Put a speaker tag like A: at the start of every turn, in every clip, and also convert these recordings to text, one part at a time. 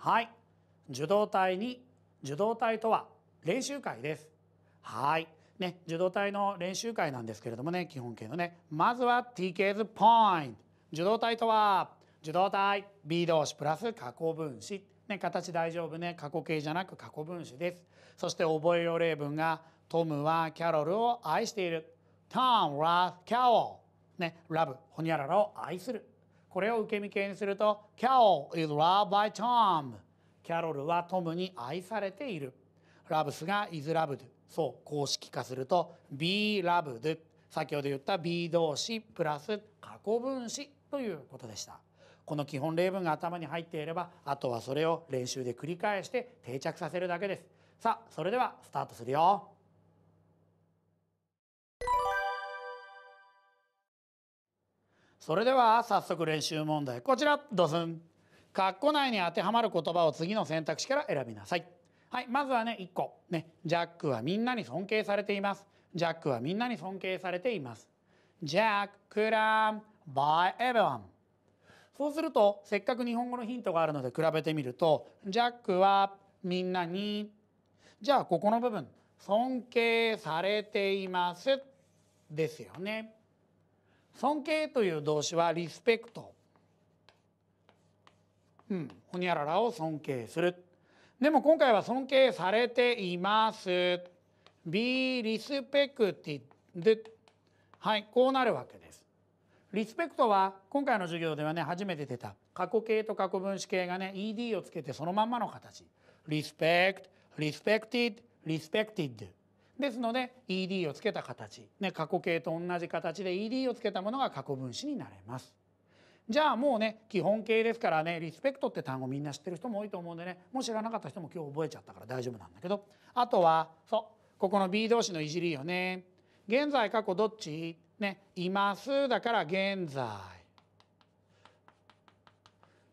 A: はい受動体に受動態とは練習会ですはいね受動態の練習会なんですけれどもね基本形のねまずは TK's point。受動体とは受動体 B 動詞プラス過去分詞ね、形大丈夫ね過去形じゃなく過去分詞ですそして覚えよう例文がトムはキャロルを愛しているトムはキャロ。ねラブホニャララを愛するこれを受け身形にすると Carol is loved by Tom キャロルはトムに愛されているラブスが is loved そう公式化すると be loved 先ほど言った be 動詞プラス過去分詞ということでしたこの基本例文が頭に入っていればあとはそれを練習で繰り返して定着させるだけですさあそれではスタートするよそれでは早速練習問題こちらドスン括弧内に当てはまる言葉を次の選択肢から選びなさいはいまずはね1個ねジャックはみんなに尊敬されていますジャックはみんなに尊敬されていますジャッククラム・バイ・エ v e ンそうするとせっかく日本語のヒントがあるので比べてみるとジャックはみんなにじゃあここの部分尊敬されていますですよね。尊敬という動詞はリスペクト、うん、ほにゃららを尊敬するでも今回は尊敬されています be respected はいこうなるわけですリスペクトは今回の授業ではね初めて出た過去形と過去分詞形がね ed をつけてそのまんまの形リスペクトリスペクティッドリスペクティッドですので ed をつけた形、ね、過去形と同じ形で ed をつけたものが過去分詞になれます。じゃあもうね基本形ですからねリスペクトって単語みんな知ってる人も多いと思うんでねもう知らなかった人も今日覚えちゃったから大丈夫なんだけどあとはそうここの B 動詞のいじりよね。現在過去どっちねいますだから現在。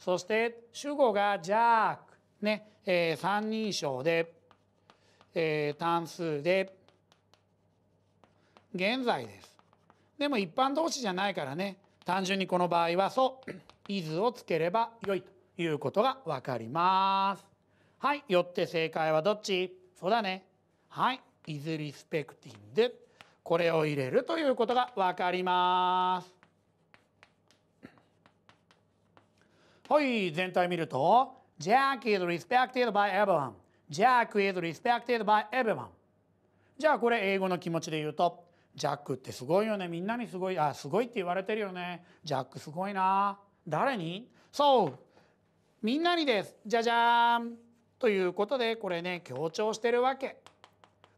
A: そして主語が「ジャークね、えー、三人称でえー、単数で現在です。でも一般動詞じゃないからね単純にこの場合は「そ」「いず」をつければよいということが分かります。はい。よって正解はどっちそうだね。はい。is いずリスペクティング。これを入れるということが分かります。はい。全体見ると、Jack is respected by everyone. Jack is respected by everyone じゃあこれ英語の気持ちで言うとジャックってすごいよねみんなにすごいあすごいって言われてるよねジャックすごいな誰にそうみんなにですじゃじゃーんということでこれね強調してるわけ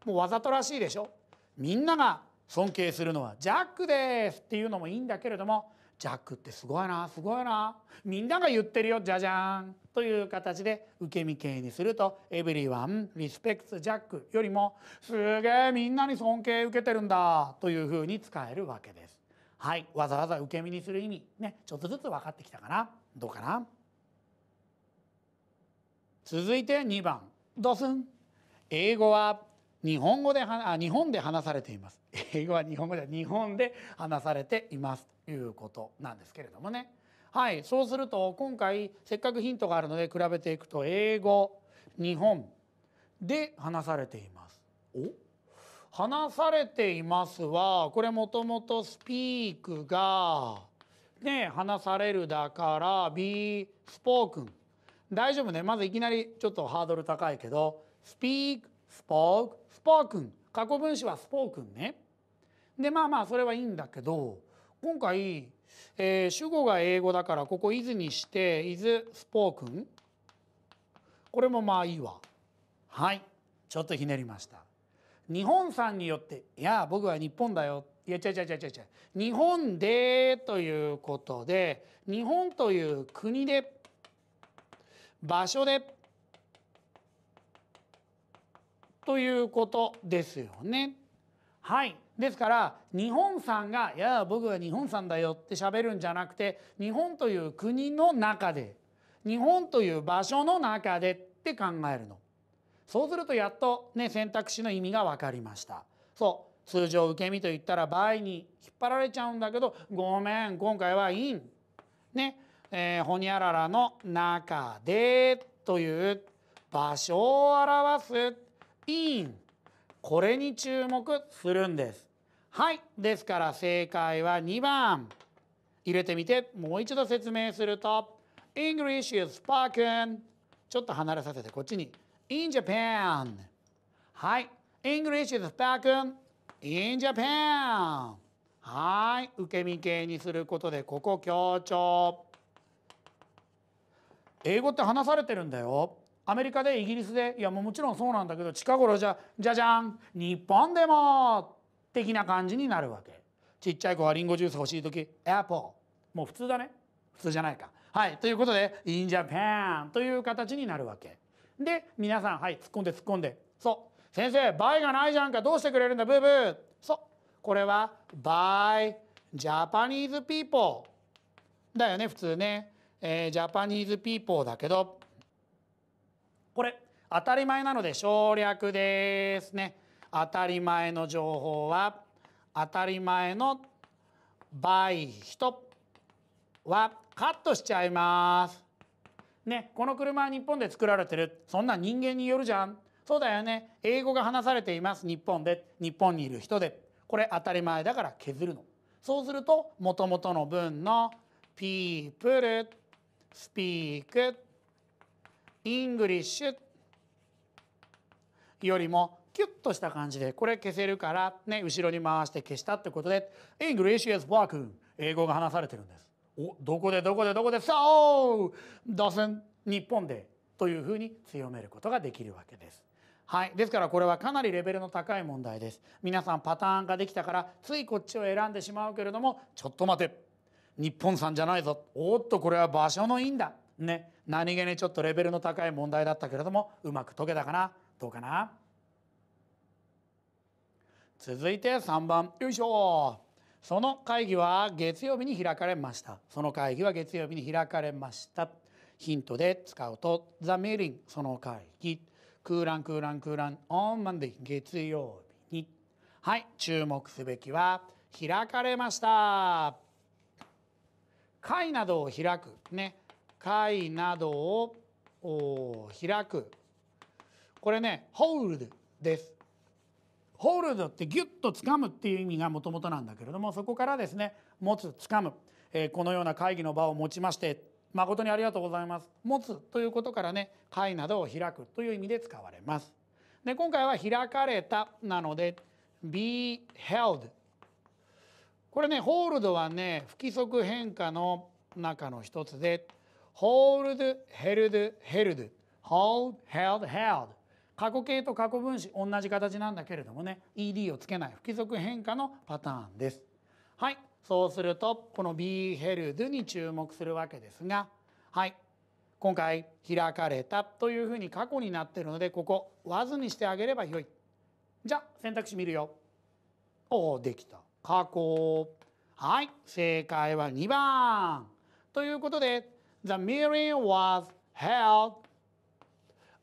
A: もうわざとらしいでしょみんなが尊敬するのはジャックですっていうのもいいんだけれどもジャックってすごいなすごいなみんなが言ってるよじゃじゃんという形で受け身系にすると「エブリワンリスペクツジャック」よりも「すげえみんなに尊敬受けてるんだ」というふうに使えるわけです。はい、わざわざ受け身にする意味ねちょっとずつ分かってきたかなどうかな続いて2番ドスン英語は日本語であ日本で話されています英語は日本語で日本で話されていますということなんですけれどもねはいそうすると今回せっかくヒントがあるので比べていくと英語日本で話されていますお話されていますはこれもともとスピークがね話されるだからビースポークン大丈夫ねまずいきなりちょっとハードル高いけどスピークスポークスポークン過去分詞はスポークンね。でまあまあそれはいいんだけど今回、えー、主語が英語だからここ「イズにして「イズスポークン」これもまあいいわ。はいちょっとひねりました。日本さんによって「いや僕は日本だよ」いや違う違う違う違う日本でということで日本という国で場所でということですよね。はいですから日本さんが「いや僕は日本さんだよ」ってしゃべるんじゃなくて日本という国の中で日本という場所の中でって考えるの。そうするとやっとね選択肢の意味が分かりました。そう通常受け身と言ったら場合に引っ張られちゃうんだけど「ごめん今回はイン」ね、えー、ほにゃららの中でという場所を表すインこれに注目するんですはいですから正解は2番入れてみてもう一度説明すると English is spoken ちょっと離れさせてこっちに In Japan はい English is spoken in Japan はい受け身形にすることでここ強調英語って話されてるんだよアメリカでイギリスでいやもうもちろんそうなんだけど近頃じゃじゃじゃん日本でも的な感じになるわけちっちゃい子はリンゴジュース欲しい時アポーもう普通だね普通じゃないかはいということでインジャ a ンという形になるわけで皆さんはい突っ込んで突っ込んでそう先生倍がないじゃんかどうしてくれるんだブーブーそうこれは倍ジャパニーズピーポーだよね普通ね、えー、ジャパニーズピーポーだけどこれ当たり前なので省略ですね当たり前の情報は当たり前の倍人はカットしちゃいますねこの車は日本で作られてるそんな人間によるじゃんそうだよね英語が話されています日本で日本にいる人でこれ当たり前だから削るのそうするともともとの文の people speak イングリッシュよりもキュッとした感じでこれ消せるから、ね、後ろに回して消したってことで「English is w o k n 英語が話されてるんです。おどこでどこでどこでそう打線日本でというふうに強めることができるわけです。はい、ですからこれはかなりレベルの高い問題です。皆さんパターンができたからついこっちを選んでしまうけれどもちょっと待て日本産じゃないぞおっとこれは場所のいいんだね、何気にちょっとレベルの高い問題だったけれどもうまく解けたかなどうかな続いて3番よいしょその会議は月曜日に開かれましたその会議は月曜日に開かれましたヒントで使うと The meeting その会議クーラランクーラン on Monday 月曜日にはい注目すべきは開かれました会などを開くね会などを開くこれねホールドですホールドってギュッと掴むっていう意味がもともとなんだけれどもそこからですね持つ掴む、えー、このような会議の場を持ちまして誠にありがとうございます持つということからね会などを開くという意味で使われますで今回は開かれたなので be held これねホールドはね不規則変化の中の一つで hold, held, held, hold, held, held 過去形と過去分詞同じ形なんだけれどもね ed をつけない不規則変化のパターンですはいそうするとこの be held に注目するわけですがはい今回開かれたというふうに過去になってるのでここわずにしてあげればよいじゃあ選択肢見るよおおできた過去はい正解は2番ということで The meeting was held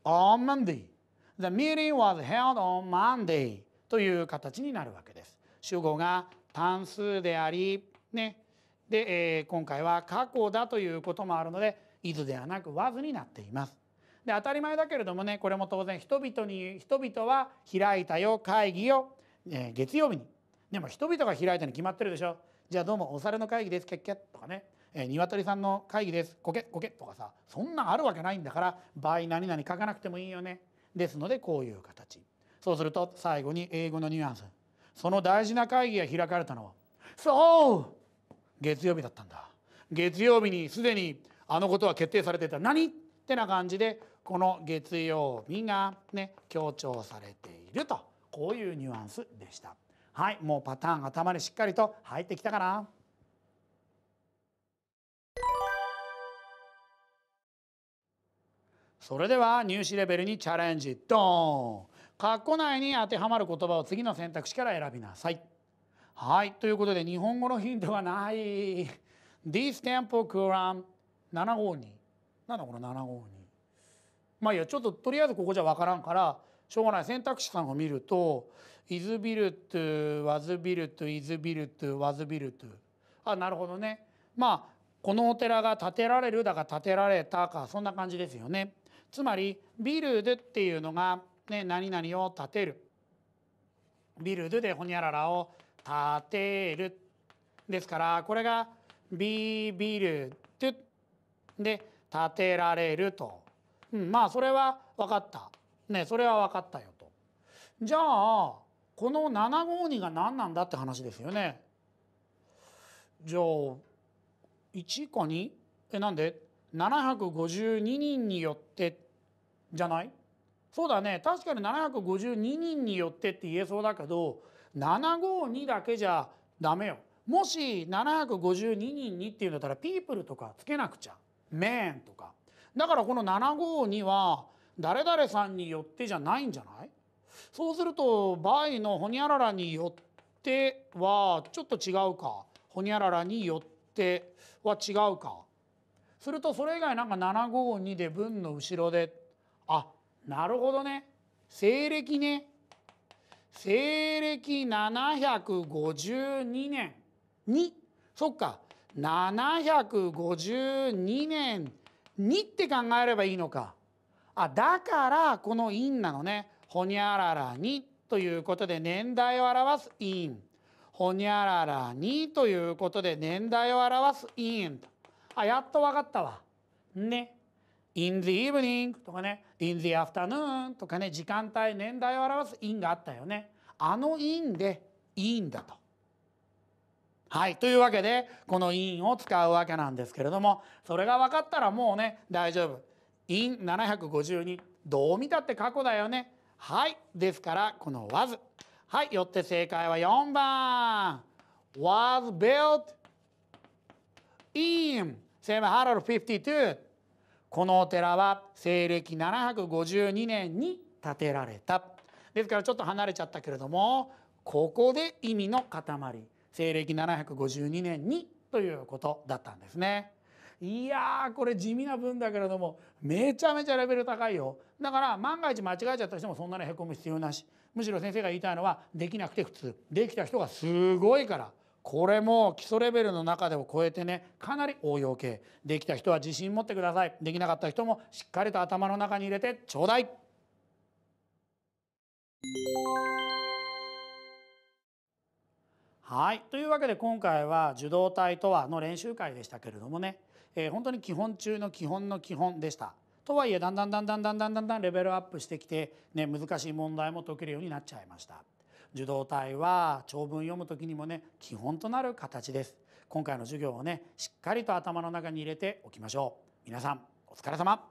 A: on Monday. The meeting was held on Monday. という形になるわけです。主語が単数であり、ね。で、えー、今回は過去だということもあるので、is ではなく was になっています。で当たり前だけれどもねこれも当然人々に人々は開いたよ会議を、えー、月曜日にでも人々が開いたに決まってるでしょじゃあどうもおされの会議ですキャッキとかねえー、鶏さんの会議ですこけこけとかさそんなあるわけないんだから場合何々書かなくてもいいよねですのでこういう形そうすると最後に英語のニュアンスその大事な会議が開かれたのはそう月曜日だったんだ月曜日にすでにあのことは決定されてた何ってな感じでこの月曜日がね強調されているとこういうニュアンスでした。はいもうパターン頭にしっかりと入ってきたかなそれでは入試レベルにチャレンジドーン括弧内に当てはまる言葉を次の選択肢から選びなさいはいということで日本語のヒントがない This temple q u r a 752なんだこの752まあいやちょっととりあえずここじゃ分からんからしょうがない選択肢さんを見ると「イズビルトゥワズビルトゥイズビルトゥワズビルトゥ」あなるほどねまあこのお寺が建てられるだか建てられたかそんな感じですよね。つまりビルドっていうのが、ね、何々を建てるビルドでホニャララを建てるですからこれがビビルドで建てられると、うん、まあそれは分かった、ね、それは分かったよと。じゃあこの752が何なんだって話ですよね。じゃあ1か2えなんで752人によってじゃないそうだね確かに752人によってって言えそうだけど752だけじゃダメよ。もし752人にっていうんだったら「ピープル」とかつけなくちゃ「メーン」とかだからこの752は誰々さんによってじゃないんじゃないそうすると場合の「ほにゃらら」によってはちょっと違うか「ほにゃらら」によっては違うかするとそれ以外なんか752で文の後ろでなるほどね西暦ね西暦752年にそっか752年にって考えればいいのかあだからこの因なのねほにゃららにということで年代を表す因。ほにゃららにということで年代を表す陰あやっと分かったわね in the evening とかね in the afternoon とかね時間帯年代を表す in があったよねあの in で in だとはい。というわけで、この in を使うわけなんですけれども、それが分かったらもうね、大丈夫。in 752。どう見たって過去だよね。はい。ですから、この was。はい。よって正解は4番。was built in 752。このお寺は西暦752年に建てられたですからちょっと離れちゃったけれどもここで意味の塊西暦752年にということだったんですね。いやこれ地味な分だけれどもめちゃめちゃレベル高いよだから万が一間違えちゃったとしてもそんなにへこむ必要なしむしろ先生が言いたいのはできなくて普通できた人がすごいからこれも基礎レベルの中でを超えてねかなり応用系できた人は自信持ってくださいできなかった人もしっかりと頭の中に入れてちょうだいはいというわけで今回は「受動体とは」の練習会でしたけれどもね、えー、本当に基本中の基本の基本でした。とはいえだんだんだんだんだんだんだんレベルアップしてきて、ね、難しい問題も解けるようになっちゃいました。受動体は長文読む時にもね基本となる形です今回の授業をねしっかりと頭の中に入れておきましょう皆さんお疲れ様